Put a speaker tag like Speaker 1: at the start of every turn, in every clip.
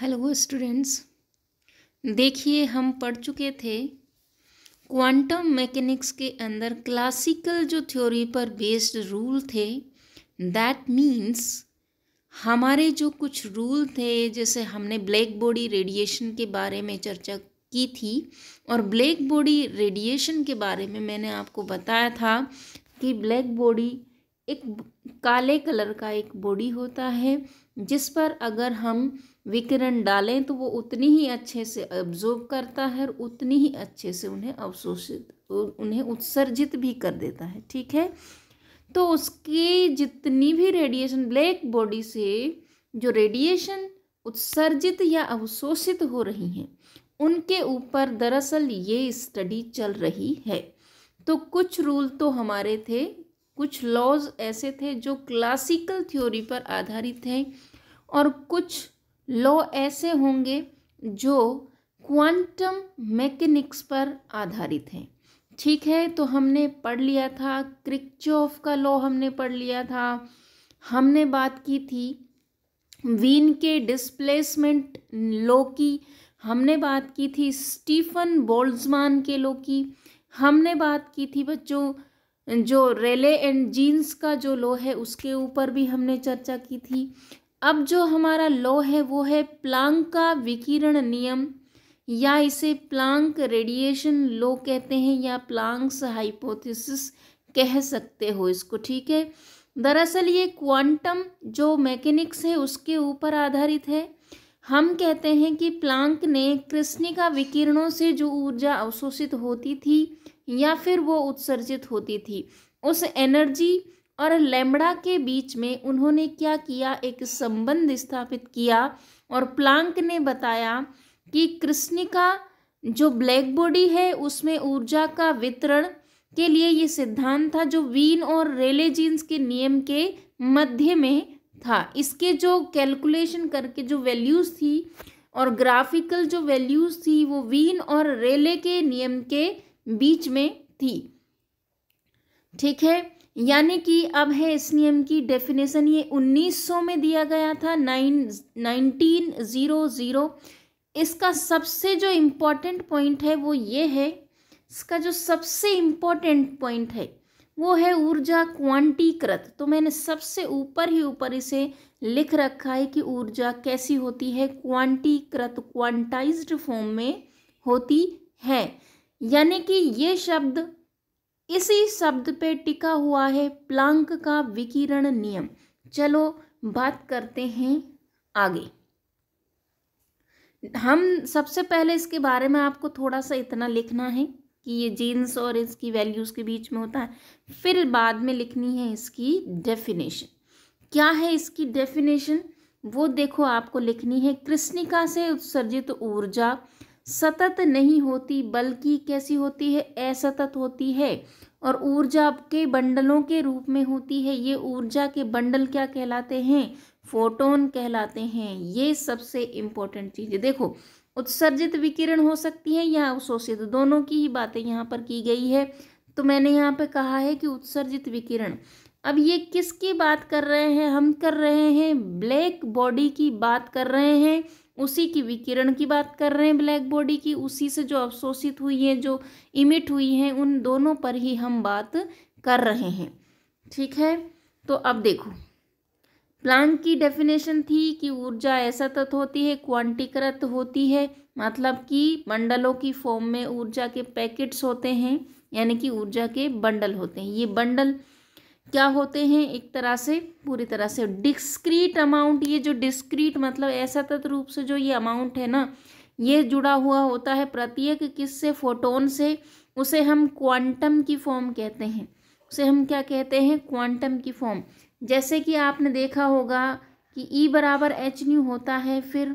Speaker 1: hello students देखिए हम पढ़ चुके थे क्वांटम मैकेनिक्स के अंदर क्लासिकल जो थ्योरी पर बेस्ड रूल थे दैट मीन्स हमारे जो कुछ रूल थे जैसे हमने ब्लैक बॉडी रेडिएशन के बारे में चर्चा की थी और ब्लैक बॉडी रेडिएशन के बारे में मैंने आपको बताया था कि ब्लैक बॉडी एक काले कलर का एक बॉडी होता है जिस पर अगर हम विकिरण डालें तो वो उतनी ही अच्छे से अब्जॉर्ब करता है और उतनी ही अच्छे से उन्हें अवशोषित उन्हें उत्सर्जित भी कर देता है ठीक है तो उसकी जितनी भी रेडिएशन ब्लैक बॉडी से जो रेडिएशन उत्सर्जित या अवशोषित हो रही हैं उनके ऊपर दरअसल ये स्टडी चल रही है तो कुछ रूल तो हमारे थे कुछ लॉज ऐसे थे जो क्लासिकल थ्योरी पर आधारित हैं और कुछ लॉ ऐसे होंगे जो क्वांटम मैकेनिक्स पर आधारित हैं ठीक है तो हमने पढ़ लिया था क्रिकचॉफ का लॉ हमने पढ़ लिया था हमने बात की थी वीन के डिस्प्लेसमेंट लॉ की हमने बात की थी स्टीफन बोल्जमान के लॉ की हमने बात की थी बच्चों जो रेले एंड जीन्स का जो लॉ है उसके ऊपर भी हमने चर्चा की थी अब जो हमारा लॉ है वो है प्लांक का विकिरण नियम या इसे प्लांक रेडिएशन लॉ कहते हैं या प्लांक्स हाइपोथेसिस कह सकते हो इसको ठीक है दरअसल ये क्वांटम जो मैकेनिक्स है उसके ऊपर आधारित है हम कहते हैं कि प्लांक ने कृष्णिका विकिरणों से जो ऊर्जा अवशोषित होती थी या फिर वो उत्सर्जित होती थी उस एनर्जी और लेमड़ा के बीच में उन्होंने क्या किया एक संबंध स्थापित किया और प्लांक ने बताया कि कृष्णिका जो ब्लैक बॉडी है उसमें ऊर्जा का वितरण के लिए ये सिद्धांत था जो वीन और रेले जीन्स के नियम के मध्य में था इसके जो कैलकुलेशन करके जो वैल्यूज़ थी और ग्राफिकल जो वैल्यूज़ थी वो वीन और रेले के नियम के बीच में थी ठीक है यानी कि अब है इस नियम की डेफिनेशन ये 1900 में दिया गया था नाइन नाइनटीन ज़ीरो ज़ीरो इसका सबसे जो इम्पोर्टेंट पॉइंट है वो ये है इसका जो सबसे इम्पोर्टेंट पॉइंट है वो है ऊर्जा क्वांटीकृत तो मैंने सबसे ऊपर ही ऊपर इसे लिख रखा है कि ऊर्जा कैसी होती है क्वांटीकृत क्वांटाइज्ड फॉर्म में होती है यानी कि ये शब्द इसी शब्द पे टिका हुआ है प्लांक का विकिरण नियम चलो बात करते हैं आगे हम सबसे पहले इसके बारे में आपको थोड़ा सा इतना लिखना है कि ये जीन्स और इसकी वैल्यूज़ के बीच में होता है फिर बाद में लिखनी है इसकी डेफिनेशन क्या है इसकी डेफिनेशन वो देखो आपको लिखनी है कृष्णिका से उत्सर्जित ऊर्जा सतत नहीं होती बल्कि कैसी होती है असतत होती है और ऊर्जा के बंडलों के रूप में होती है ये ऊर्जा के बंडल क्या कहलाते हैं फोटोन कहलाते हैं ये सबसे इम्पोर्टेंट चीज़ है देखो उत्सर्जित विकिरण हो सकती है या अवशोषित दोनों की ही बातें यहाँ पर की गई है तो मैंने यहाँ पर कहा है कि उत्सर्जित विकिरण अब ये किसकी बात कर रहे हैं हम कर रहे हैं ब्लैक बॉडी की बात कर रहे हैं उसी की विकिरण की बात कर रहे हैं ब्लैक बॉडी की उसी से जो अवशोषित हुई है जो इमिट हुई है उन दोनों पर ही हम बात कर रहे हैं ठीक है तो अब देखो प्लांक की डेफिनेशन थी कि ऊर्जा ऐसा तत्व होती है क्वांटिकृत होती है मतलब कि बंडलों की फॉर्म में ऊर्जा के पैकेट्स होते हैं यानी कि ऊर्जा के बंडल होते हैं ये बंडल क्या होते हैं एक तरह से पूरी तरह से डिस्क्रीट अमाउंट ये जो डिस्क्रीट मतलब ऐसा तत्व रूप से जो ये अमाउंट है ना ये जुड़ा हुआ होता है प्रत्येक किससे फोटोन से उसे हम क्वांटम की फॉर्म कहते हैं उसे हम क्या कहते हैं क्वांटम की फॉर्म जैसे कि आपने देखा होगा कि ई e बराबर एच न्यू होता है फिर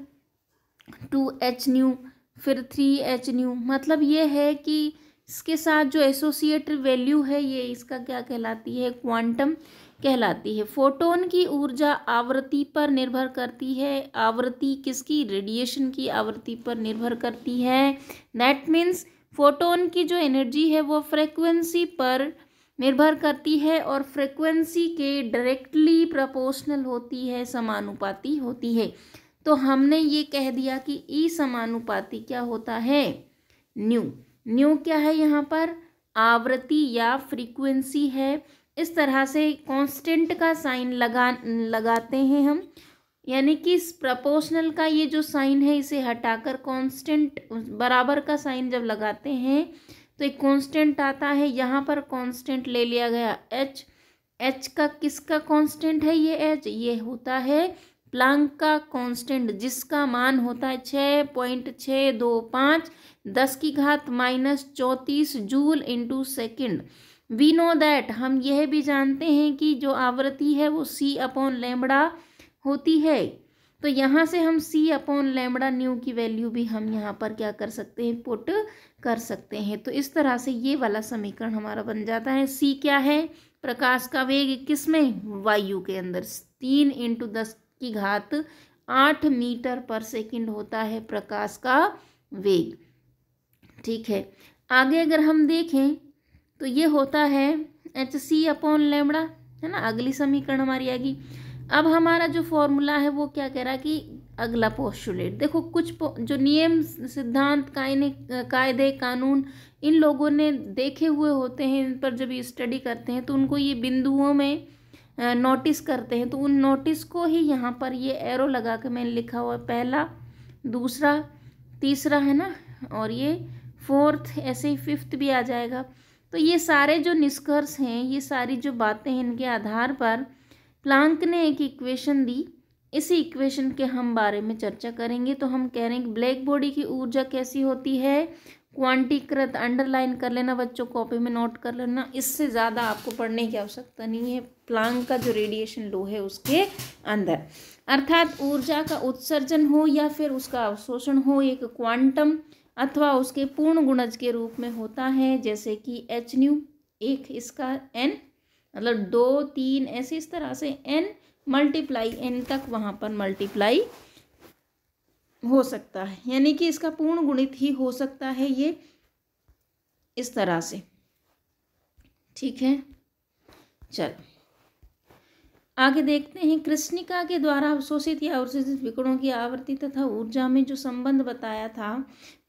Speaker 1: टू एच न्यू फिर थ्री एच न्यू मतलब ये है कि इसके साथ जो एसोसिएट वैल्यू है ये इसका क्या कहलाती है क्वांटम कहलाती है फोटोन की ऊर्जा आवृत्ति पर निर्भर करती है आवृत्ति किसकी रेडिएशन की आवृत्ति पर निर्भर करती है दैट मीन्स फोटोन की जो एनर्जी है वो फ्रिक्वेंसी पर निर्भर करती है और फ्रिक्वेंसी के डायरेक्टली प्रोपोर्शनल होती है समानुपाती होती है तो हमने ये कह दिया कि ई e समानुपाती क्या होता है न्यू न्यू क्या है यहाँ पर आवृत्ति या फ्रीक्वेंसी है इस तरह से कांस्टेंट का साइन लगा लगाते हैं हम यानी कि इस का ये जो साइन है इसे हटाकर कांस्टेंट बराबर का साइन जब लगाते हैं तो एक कांस्टेंट आता है यहाँ पर कांस्टेंट ले लिया गया एच एच का किसका कांस्टेंट है ये एच ये होता है प्लांक का कांस्टेंट जिसका मान होता है छः पॉइंट छः दो पाँच दस की घात माइनस चौंतीस joule into second we know that हम यह भी जानते हैं कि जो आवृत्ति है वो सी अपॉन लेमड़ा होती है तो यहाँ से हम सी अपॉन लेमड़ा न्यू की वैल्यू भी हम यहाँ पर क्या कर सकते हैं पुट कर सकते हैं तो इस तरह से ये वाला समीकरण हमारा बन जाता है सी क्या है प्रकाश का वेग किस में वायु के अंदर तीन इंटू दस की घात आठ मीटर पर सेकंड होता है प्रकाश का वेग ठीक है आगे अगर हम देखें तो ये होता है एच सी अपॉन लेमड़ा है ना अगली समीकरण हमारी आएगी अब हमारा जो फॉर्मूला है वो क्या कह रहा कि अगला पोस्टुलेट देखो कुछ जो नियम सिद्धांत कायने कायदे कानून इन लोगों ने देखे हुए होते हैं इन पर जब स्टडी करते हैं तो उनको ये बिंदुओं में नोटिस करते हैं तो उन नोटिस को ही यहाँ पर ये एरो लगा के मैंने लिखा हुआ है पहला दूसरा तीसरा है ना और ये फोर्थ ऐसे ही फिफ्थ भी आ जाएगा तो ये सारे जो निष्कर्ष हैं ये सारी जो बातें हैं इनके आधार पर प्लांक ने एक इक्वेशन दी इसी इक्वेशन के हम बारे में चर्चा करेंगे तो हम कह रहे हैं कि ब्लैक बॉडी की ऊर्जा कैसी होती है क्वांटीकृत अंडरलाइन कर लेना बच्चों कॉपी में नोट कर लेना इससे ज़्यादा आपको पढ़ने की आवश्यकता नहीं है प्लांग का जो रेडिएशन लो है उसके अंदर अर्थात ऊर्जा का उत्सर्जन हो या फिर उसका अवशोषण हो एक क्वांटम अथवा उसके पूर्ण गुणज के रूप में होता है जैसे कि एच न्यू एक इसका एन मतलब दो तीन ऐसे इस तरह से एन मल्टीप्लाई एन तक वहाँ पर मल्टीप्लाई हो सकता है यानी कि इसका पूर्ण गुणित ही हो सकता है ये इस तरह से ठीक है चलो आगे देखते हैं कृष्णिका के द्वारा अवशोषित या अवशोषित विकरणों की आवृत्ति तथा ऊर्जा में जो संबंध बताया था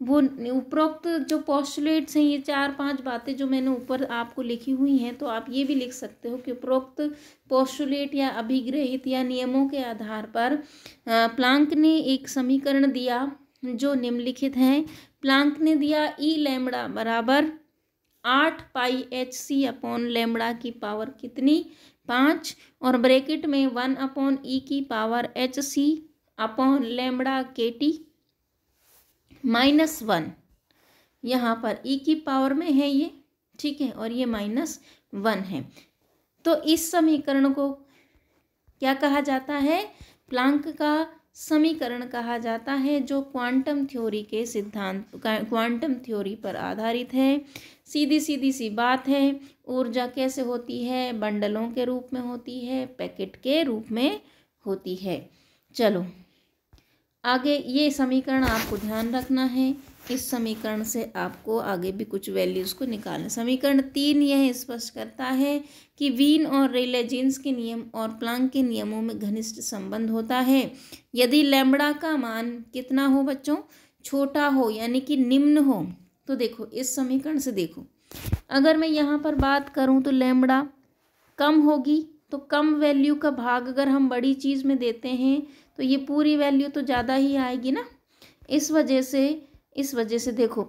Speaker 1: वो उपरोक्त जो पॉस्टुलेट्स हैं ये चार पांच बातें जो मैंने ऊपर आपको लिखी हुई हैं तो आप ये भी लिख सकते हो कि उपरोक्त पॉस्टुलेट या अभिग्रहित या नियमों के आधार पर प्लांक ने एक समीकरण दिया जो निम्नलिखित हैं प्लांक ने दिया ई लैमड़ा बराबर आठ pi H C upon lambda की पावर कितनी पाँच और ब्रैकेट में वन अपॉन ई की power H C upon lambda K T minus one यहाँ पर ई की पावर में है ये ठीक है और ये माइनस वन है तो इस समीकरण को क्या कहा जाता है प्लांक का समीकरण कहा जाता है जो क्वांटम थ्योरी के सिद्धांत क्वांटम थ्योरी पर आधारित है सीधी सीधी सी बात है ऊर्जा कैसे होती है बंडलों के रूप में होती है पैकेट के रूप में होती है चलो आगे ये समीकरण आपको ध्यान रखना है इस समीकरण से आपको आगे भी कुछ वैल्यूज़ को निकालना समीकरण तीन यह स्पष्ट करता है कि वीन और रेले जीन्स के नियम और प्लांग के नियमों में घनिष्ठ संबंध होता है यदि लैम्बड़ा का मान कितना हो बच्चों छोटा हो यानी कि निम्न हो तो देखो इस समीकरण से देखो अगर मैं यहाँ पर बात करूँ तो लैम्बड़ा कम होगी तो कम वैल्यू का भाग अगर हम बड़ी चीज़ में देते हैं तो ये पूरी वैल्यू तो ज़्यादा ही आएगी ना इस वजह से इस वजह से देखो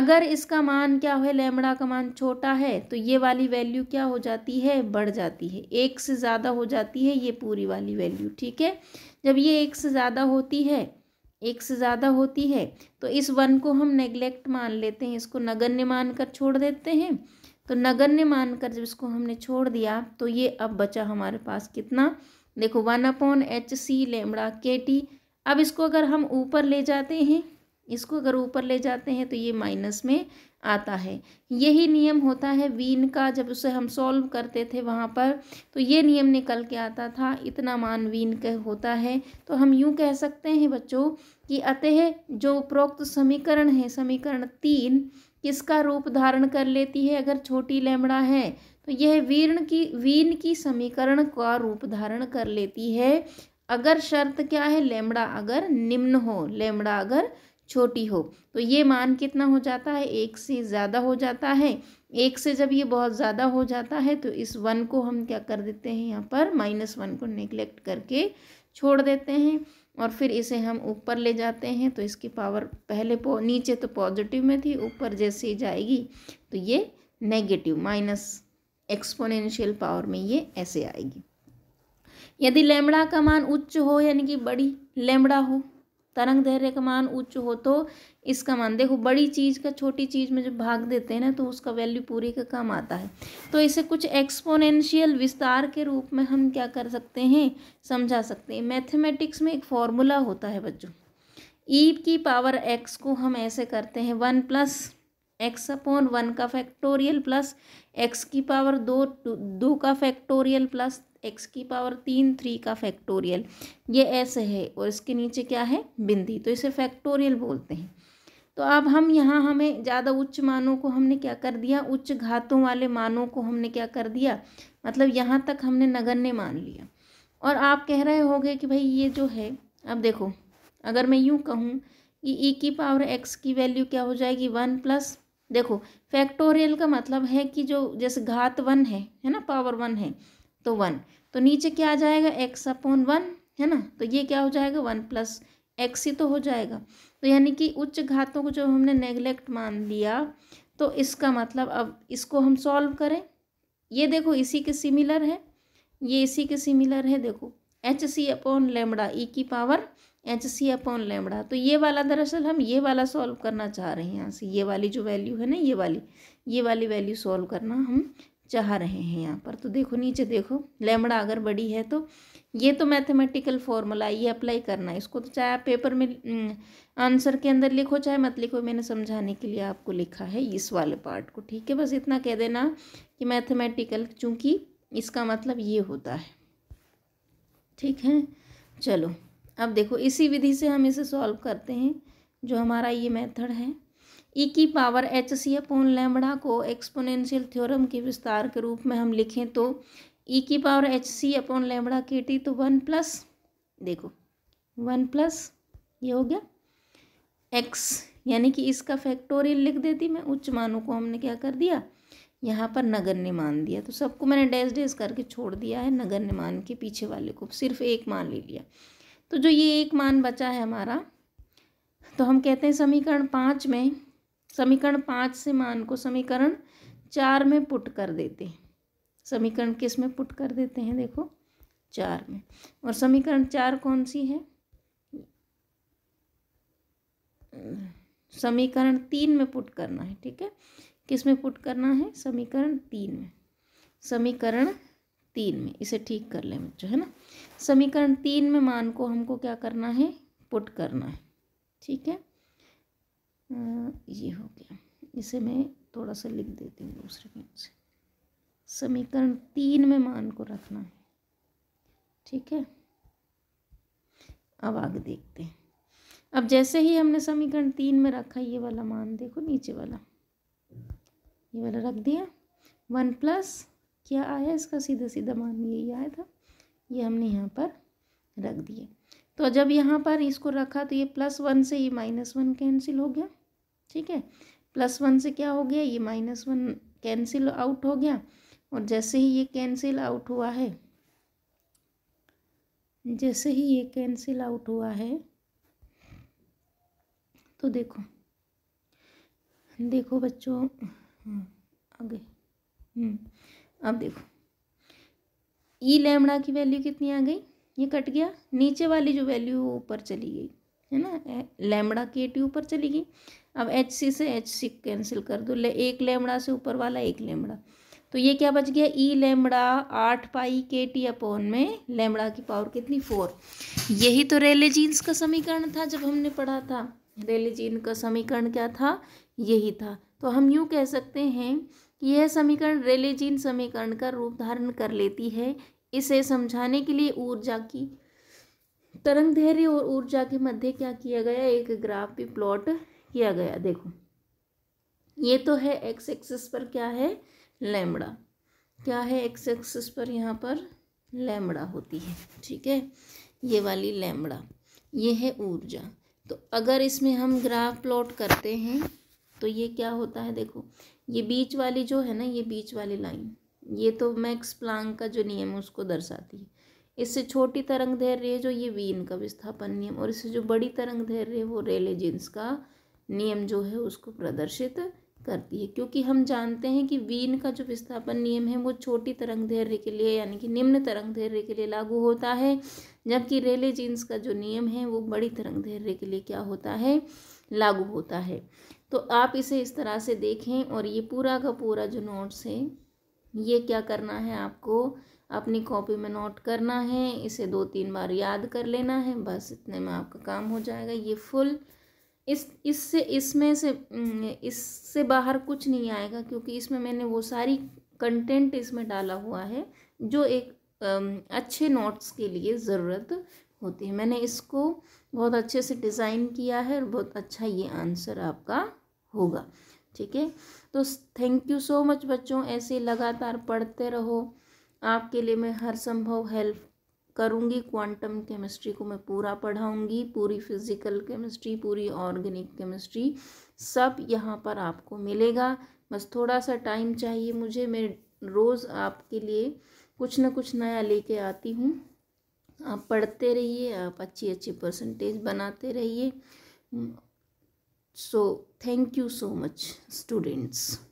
Speaker 1: अगर इसका मान क्या है लेमड़ा का मान छोटा है तो ये वाली वैल्यू क्या हो जाती है बढ़ जाती है एक से ज़्यादा हो जाती है ये पूरी वाली वैल्यू ठीक है जब ये एक से ज़्यादा होती है एक से ज़्यादा होती है तो इस वन को हम नेग्लेक्ट मान लेते हैं इसको नगण्य मान कर छोड़ देते हैं तो नगण्य मान कर जब इसको हमने छोड़ दिया तो ये अब बचा हमारे पास कितना देखो one upon H C lambda K T अब इसको अगर हम ऊपर ले जाते हैं इसको अगर ऊपर ले जाते हैं तो ये माइनस में आता है यही नियम होता है वीन का जब उसे हम सॉल्व करते थे वहाँ पर तो ये नियम निकल के आता था इतना मान वीन का होता है तो हम यूँ कह सकते हैं बच्चों कि अतः जो उपरोक्त समीकरण है समीकरण तीन किसका रूप धारण कर लेती है अगर छोटी लेमड़ा है तो यह वीर्ण की वीन की समीकरण का रूप धारण कर लेती है अगर शर्त क्या है लेमड़ा अगर निम्न हो लेमड़ा अगर छोटी हो तो ये मान कितना हो जाता है एक से ज़्यादा हो जाता है एक से जब ये बहुत ज़्यादा हो जाता है तो इस वन को हम क्या कर देते हैं यहाँ पर माइनस वन को निगलेक्ट करके छोड़ देते हैं और फिर इसे हम ऊपर ले जाते हैं तो इसकी पावर पहले पो, नीचे तो पॉजिटिव में थी ऊपर जैसे ही जाएगी तो ये नेगेटिव माइनस एक्सपोनेंशियल पावर में ये ऐसे आएगी यदि लेमड़ा का मान उच्च हो यानी कि बड़ी लेमड़ा हो तरंग धैर्य का मान उच्च हो तो इसका मान देखो बड़ी चीज़ का छोटी चीज़ में जब भाग देते हैं ना तो उसका वैल्यू पूरी का कम आता है तो इसे कुछ एक्सपोनेंशियल विस्तार के रूप में हम क्या कर सकते हैं समझा सकते हैं मैथमेटिक्स में एक फॉर्मूला होता है बच्चों ई e की पावर एक्स को हम ऐसे करते हैं one plus X upon one का फैक्टोरियल प्लस एक्स की पावर दो दो का फैक्टोरियल प्लस एक्स की पावर तीन थ्री का फैक्टोरियल ये ऐसे है और इसके नीचे क्या है बिंदी तो इसे फैक्टोरियल बोलते हैं तो अब हम यहाँ हमें ज़्यादा उच्च मानों को हमने क्या कर दिया उच्च घातों वाले मानों को हमने क्या कर दिया मतलब यहाँ तक हमने नगण्य मान लिया और आप कह रहे होगे कि भाई ये जो है अब देखो अगर मैं यूँ कहूँ कि ई e की पावर एक्स की वैल्यू क्या हो जाएगी वन प्लस देखो फैक्टोरियल का मतलब है कि जो जैसे घात वन है है ना पावर वन है तो वन तो नीचे क्या आ जाएगा एक्स अपॉन वन है ना तो ये क्या हो जाएगा वन प्लस एक्स ही तो हो जाएगा तो यानी कि उच्च घातों को जब हमने नेग्लेक्ट मान लिया तो इसका मतलब अब इसको हम सॉल्व करें ये देखो इसी के सिमिलर है ये इसी के सिमिलर है देखो H C upon lambda E की power H C upon lambda तो ये वाला दरअसल हम ये वाला सॉल्व करना चाह रहे हैं यहाँ से ये वाली जो वैल्यू है ना ये वाली ये वाली वैल्यू सॉल्व करना हम चाह रहे हैं यहाँ पर तो देखो नीचे देखो लेमड़ा अगर बड़ी है तो ये तो मैथमेटिकल फॉर्मूला ये अप्लाई करना है इसको तो चाहे आप पेपर में हम्म, आंसर के अंदर लिखो चाहे मत लिखो मैंने समझाने के लिए आपको लिखा है इस वाले पार्ट को ठीक है बस इतना कह देना कि मैथमेटिकल चूँकि इसका मतलब ये होता है ठीक है चलो अब देखो इसी विधि से हम इसे सॉल्व करते हैं जो हमारा ये मेथड है ई e की power H C upon lambda को एक्सपोनेंशियल थ्योरम के विस्तार के रूप में हम लिखें तो ई e की power H C upon lambda K T तो वन प्लस देखो वन प्लस ये हो गया एक्स यानी कि इसका फैक्टोरियल लिख देती मैं उच्च मानों को हमने क्या कर दिया यहाँ पर नगर मान दिया तो सबको मैंने डेज डेज करके छोड़ दिया है नगर मान के पीछे वाले को सिर्फ एक मान ले लिया तो जो ये एक मान बचा है हमारा तो हम कहते हैं समीकरण पाँच में समीकरण पाँच से मान को समीकरण चार में पुट कर देते हैं समीकरण किस में पुट कर देते हैं देखो चार में और समीकरण चार कौन सी है समीकरण तीन में पुट करना है ठीक है किस में पुट करना है समीकरण तीन में समीकरण तीन में इसे ठीक कर लें बच्चों है ना समीकरण तीन में मान को हमको क्या करना है पुट करना है ठीक है हम्म, ये हो गया इसे मैं थोड़ा सा लिख देती हूँ दूसरे पेन से समीकरण तीन में मान को रखना है ठीक है अब आगे देखते हैं अब जैसे ही हमने समीकरण तीन में रखा ये वाला मान देखो नीचे वाला ये वाला रख दिया वन प्लस क्या आया इसका सीधा सीधा मान यही आया था ये हमने यहाँ पर रख दिया तो जब यहाँ पर इसको रखा तो ये प्लस वन से ये माइनस वन कैंसिल हो गया ठीक है प्लस वन से क्या हो गया ये माइनस वन कैंसिल आउट हो गया और जैसे ही ये कैंसिल आउट हुआ है जैसे ही ये कैंसिल आउट हुआ है तो देखो देखो बच्चों आगे हम्म, अब देखो ई लेमड़ा की वैल्यू कितनी आ गई ये कट गया नीचे वाली जो वैल्यू ऊपर चली गई है ना लेमड़ा के टी ऊपर चली गई अब एच सी से एच सी कैंसिल कर दो ले एक लेमड़ा से ऊपर वाला एक लेमड़ा तो ये क्या बच गया ई e लेमड़ा आठ पाई के टी अपोन में लेमड़ा की पावर कितनी फोर यही तो रेले जीन्स का समीकरण था जब हमने पढ़ा था रेले जीन का समीकरण क्या था यही था तो हम यूँ कह सकते हैं कि यह समीकरण रेले जीन समीकरण का रूप धारण कर लेती है इसे समझाने के लिए ऊर्जा की तरंग धैर्य और ऊर्जा के मध्य क्या किया गया एक ग्राफ भी प्लॉट किया गया देखो ये तो है एक्स एक्सिस पर क्या है लेमड़ा क्या है एक्स एक्सिस पर यहाँ पर लेमड़ा होती है ठीक है ये वाली लेमड़ा ये है ऊर्जा तो अगर इसमें हम ग्राफ प्लॉट करते हैं तो ये क्या होता है देखो ये बीच वाली जो है ना ये बीच वाली लाइन ये तो मैक्स प्लांक का जो नियम है उसको दर्शाती है इससे छोटी तरंग धैर्य जो ये वीन का विस्थापन नियम और इससे जो बड़ी तरंग धैर्य है वो रेलेजेंस का नियम जो है उसको प्रदर्शित करती है क्योंकि हम जानते हैं कि वीन का जो विस्थापन नियम है वो छोटी तरंग धैर्य के लिए यानी कि निम्न तरंग धैर्य के लिए लागू होता है जबकि रेले जीन्स का जो नियम है वो बड़ी तरंग धैर्य के लिए क्या होता है लागू होता है तो आप इसे इस तरह से देखें और ये पूरा का पूरा जो नोट्स है ये क्या करना है आपको अपनी कॉपी में नोट करना है इसे दो तीन बार याद कर लेना है बस इतने में आपका काम हो जाएगा ये फुल इस इससे इसमें से इससे बाहर कुछ नहीं आएगा क्योंकि इसमें मैंने वो सारी कंटेंट इसमें डाला हुआ है जो एक अच्छे नोट्स के लिए ज़रूरत होती है मैंने इसको बहुत अच्छे से डिज़ाइन किया है और बहुत अच्छा ये आंसर आपका होगा ठीक है तो थैंक यू सो मच बच्चों ऐसे लगातार पढ़ते रहो आपके लिए मैं हर संभव हेल्प करूँगी क्वांटम केमिस्ट्री को मैं पूरा पढ़ाऊँगी पूरी फिज़िकल केमिस्ट्री पूरी ऑर्गेनिक केमिस्ट्री सब यहाँ पर आपको मिलेगा बस थोड़ा सा टाइम चाहिए मुझे मैं रोज़ आपके लिए कुछ ना कुछ नया लेके आती हूँ आप पढ़ते रहिए आप अच्छी अच्छी परसेंटेज बनाते रहिए so thank you so much students